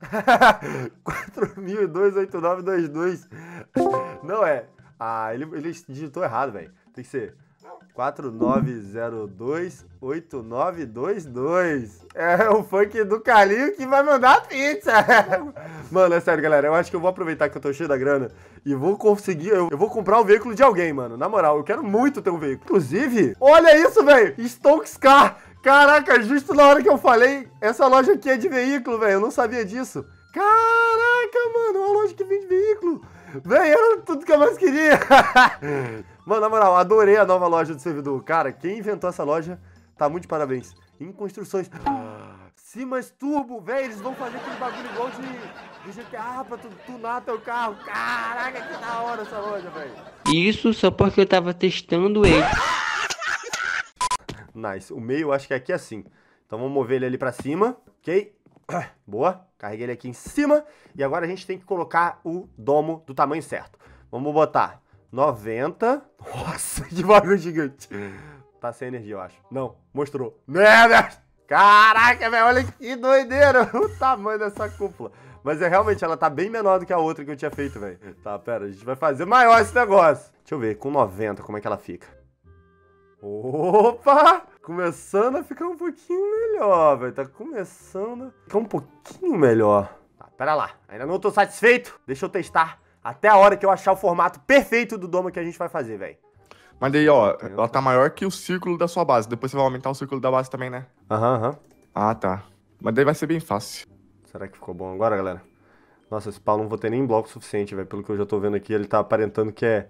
4.28922. Não é. Ah, ele, ele digitou errado, velho. Tem que ser 4902-8922. É o funk do Calinho que vai mandar pizza. mano, é sério, galera. Eu acho que eu vou aproveitar que eu tô cheio da grana e vou conseguir. Eu, eu vou comprar o um veículo de alguém, mano. Na moral, eu quero muito ter um veículo. Inclusive, olha isso, velho. Stokes Car. Caraca, justo na hora que eu falei, essa loja aqui é de veículo, velho. Eu não sabia disso. Caraca, mano, é uma loja que vende veículo. Velho, era tudo que eu mais queria. mano, na moral, adorei a nova loja do servidor. Cara, quem inventou essa loja, tá muito de parabéns. Em construções. Simas Turbo, velho, eles vão fazer aquele bagulho igual de, de GTA pra tu, tunar teu carro. Caraca, que da hora essa loja, velho. Isso só porque eu tava testando ele. Nice. O meio eu acho que é aqui assim. Então vamos mover ele ali pra cima, ok? Boa. Carreguei ele aqui em cima. E agora a gente tem que colocar o domo do tamanho certo. Vamos botar 90. Nossa, que bagulho gigante. Tá sem energia, eu acho. Não, mostrou. Merda! Caraca, velho, olha que doideira o tamanho dessa cúpula. Mas é realmente, ela tá bem menor do que a outra que eu tinha feito, velho. Tá, pera, a gente vai fazer maior esse negócio. Deixa eu ver, com 90, como é que ela fica? Opa! começando a ficar um pouquinho melhor, velho. Tá começando a ficar um pouquinho melhor. Tá, pera lá. Ainda não tô satisfeito. Deixa eu testar até a hora que eu achar o formato perfeito do domo que a gente vai fazer, velho. Mas daí, ó, ela tá maior que o círculo da sua base. Depois você vai aumentar o círculo da base também, né? Aham, aham. Ah, tá. Mas daí vai ser bem fácil. Será que ficou bom agora, galera? Nossa, esse pau não vou ter nem bloco suficiente, velho. Pelo que eu já tô vendo aqui, ele tá aparentando que é...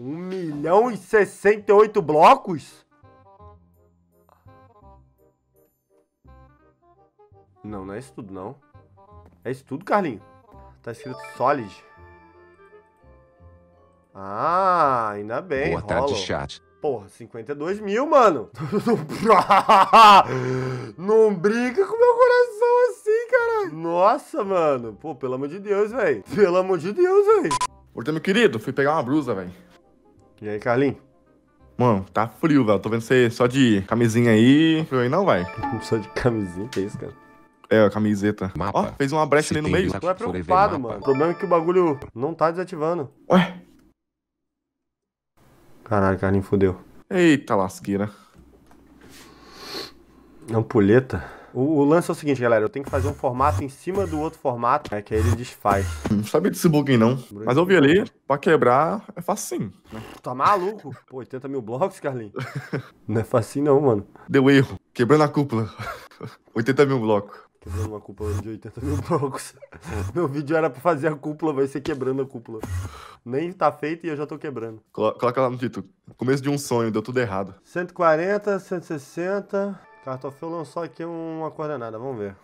1 milhão e 68 blocos? Não, não é isso tudo, não. É isso tudo, Carlinho? Tá escrito Solid. Ah, ainda bem, Boa tarde, chat. Porra, 52 mil, mano. não brinca com meu coração assim, cara. Nossa, mano. Pô, pelo amor de Deus, velho. Pelo amor de Deus, velho. Portanto, meu querido, fui pegar uma blusa, velho. E aí, Carlinhos? Mano, tá frio, velho. Tô vendo você só de camisinha aí. Frio aí não vai. só de camisinha? Que isso, cara? É, a camiseta. Ó, oh, fez uma brecha ali no meio. Tu é preocupado, mano. O problema é que o bagulho não tá desativando. Ué? Caralho, Carlinhos fodeu. Eita lasqueira. Ampulheta? O, o, lance é o seguinte, galera. Eu tenho que fazer um formato em cima do outro formato, né? Que aí ele desfaz. Não sabia desse bug não. Mas eu vi ali, pra quebrar, é facinho. Tá maluco? Pô, 80 mil blocos, Carlinhos? não é facinho não, mano. Deu erro. Quebrando a cúpula. 80 mil blocos. Quebrando uma cúpula de 80 mil blocos. Meu vídeo era pra fazer a cúpula, vai ser quebrando a cúpula. Nem tá feito e eu já tô quebrando. Coloca lá no título. Começo de um sonho, deu tudo errado. 140, 160. Cartofeu lançou aqui uma coordenada, vamos ver.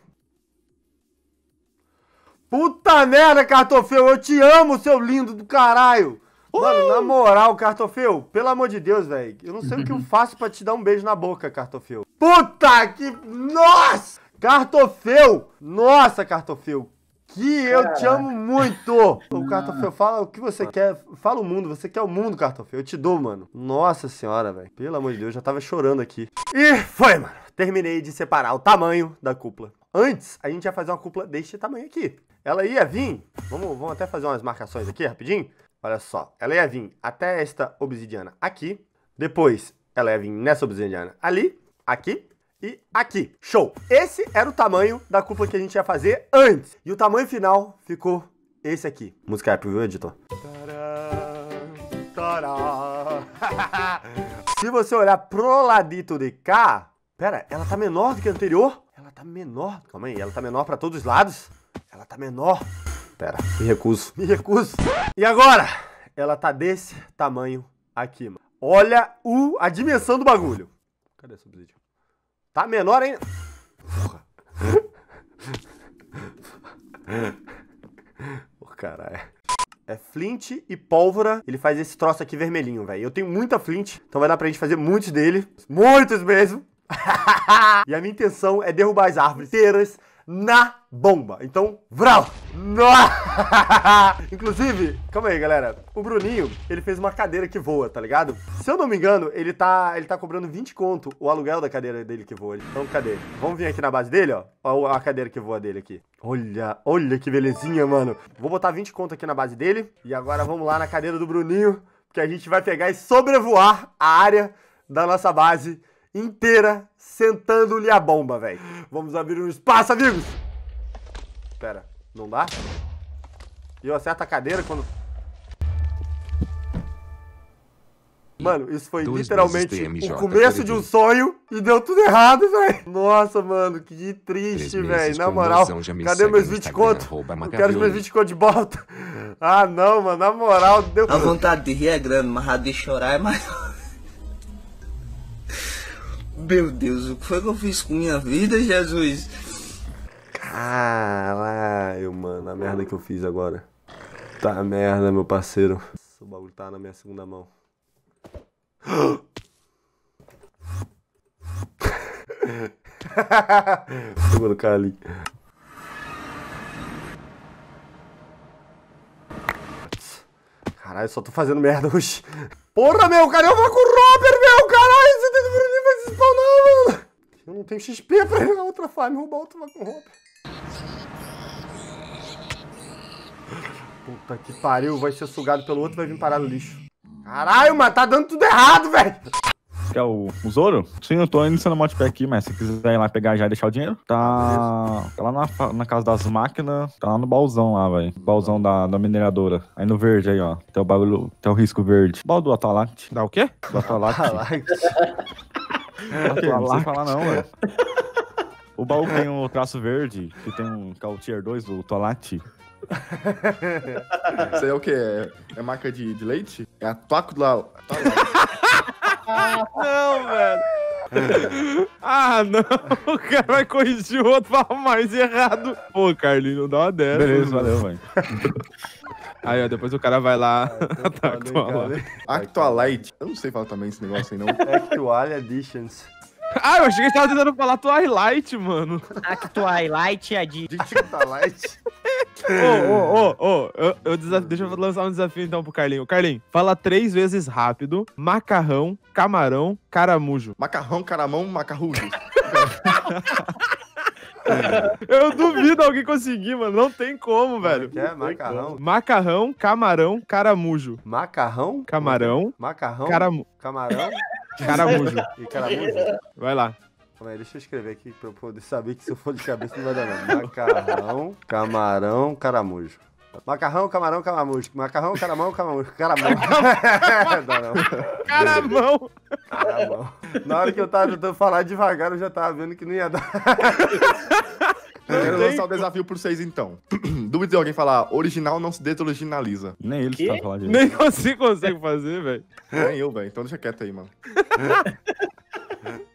Puta merda, Cartofeu, eu te amo, seu lindo do caralho! Uh! Mano, na moral, Cartofeu, pelo amor de Deus, velho. Eu não sei o que eu faço pra te dar um beijo na boca, Cartofeu. Puta que. Nossa! Cartofeu! Nossa, Cartofeu! aqui, eu te amo muito. O Cartofeu fala o que você quer, fala o mundo, você quer o mundo, Cartofeu, eu te dou, mano. Nossa senhora, velho, pelo amor de Deus, eu já tava chorando aqui. E foi, mano, terminei de separar o tamanho da cúpula. Antes, a gente ia fazer uma cúpula deste tamanho aqui. Ela ia vir, vamos, vamos até fazer umas marcações aqui rapidinho. Olha só, ela ia vir até esta obsidiana aqui, depois ela ia vir nessa obsidiana ali, aqui, e aqui. Show! Esse era o tamanho da cúpula que a gente ia fazer antes. E o tamanho final ficou esse aqui. Música épica, viu, editor? Se você olhar pro ladito de cá... Pera, ela tá menor do que a anterior? Ela tá menor... Calma aí, ela tá menor pra todos os lados? Ela tá menor... Pera, me recuso, me recuso. E agora? Ela tá desse tamanho aqui, mano. Olha o, a dimensão do bagulho. Cadê esse subsídio? Tá menor ainda. Ô, oh, caralho. É flint e pólvora. Ele faz esse troço aqui vermelhinho, velho. Eu tenho muita flint, então vai dar pra gente fazer muitos dele. Muitos mesmo. e a minha intenção é derrubar as árvores inteiras, na bomba. Então, vral! Inclusive, calma aí, galera. O Bruninho, ele fez uma cadeira que voa, tá ligado? Se eu não me engano, ele tá, ele tá cobrando 20 conto o aluguel da cadeira dele que voa. Então, cadê? Vamos vir aqui na base dele, ó. Olha a cadeira que voa dele aqui. Olha, olha que belezinha, mano. Vou botar 20 conto aqui na base dele. E agora vamos lá na cadeira do Bruninho, que a gente vai pegar e sobrevoar a área da nossa base inteira sentando-lhe a bomba, velho. Vamos abrir um espaço, amigos! Espera, não dá? E eu acerto a cadeira quando... Mano, isso foi literalmente o começo de um sonho e deu tudo errado, velho. Nossa, mano, que triste, velho. Na moral, cadê meus 20 contos? Eu quero meus 20 contos de volta. Ah, não, mano, na moral, deu... A vontade de rir é grande, mas a de chorar é maior. Meu Deus, o que foi que eu fiz com minha vida, Jesus? Caralho, mano, a merda que eu fiz agora. Tá merda, meu parceiro. O bagulho tá na minha segunda mão. Vou colocar ali. Caralho, só tô fazendo merda hoje. Porra, meu, cara, eu vou com o Robert, meu? Caralho, você tem tá eu não tenho XP pra ir na outra farm roubar outro roupa. Puta que pariu, vai ser sugado pelo outro e vai vir parar no lixo. Caralho, mano, tá dando tudo errado, velho. Quer o, o Zoro? Sim, eu tô iniciando o modpack aqui, mas se quiser ir lá pegar já e deixar o dinheiro, tá, tá lá na, na, casa das máquinas, tá lá no baúzão lá, velho. Baúzão da, da mineradora. Aí no verde aí, ó. Tem o bagulho, tem o risco verde. Baldo Atalact. Dá o quê? Do Atalacte. Okay, não sei falar não, velho. É. O baú tem um traço verde, que tem um Cautier 2 é o Tolate. Isso aí é o quê? É, é marca de, de leite? É a Taco lá. Não, velho. ah, não. O cara vai corrigir o outro, pra mais errado. Pô, Carlinho, não dá uma dessa. Beleza, valeu, mãe. Aí, ó, depois o cara vai lá. É, tá, Actualite. Eu não sei falar também esse negócio aí, não. Actual Editions. Ah, eu achei que ele tava tentando falar Twilight, mano. A ah, Twilight é de... De Twilight? Ô, ô, ô, ô, deixa eu lançar um desafio então pro Carlinho. Carlinho, fala três vezes rápido, macarrão, camarão, caramujo. Macarrão, caramão, macarrujo. Eu duvido alguém conseguir, mano. Não tem como, velho. É, é, macarrão. Macarrão, camarão, caramujo. Macarrão? Camarão. Macarrão. Caramu... Camarão. Caramujo. E caramujo? Vai lá. Aí, deixa eu escrever aqui pra eu poder saber que se eu for de cabeça não vai dar nada. Macarrão, camarão, caramujo. Macarrão, camarão, caramujo. Macarrão, caramão, caramujo. Caramão. Caramão. Caramão. Na hora que eu tava tentando falar devagar, eu já tava vendo que não ia dar. Eu lançar o desafio por vocês, então. Duvido de alguém falar, original não se detoriginaliza. Nem eles sabem falar disso. Nem você consegue fazer, velho. Nem eu, velho. Então deixa quieto aí, mano.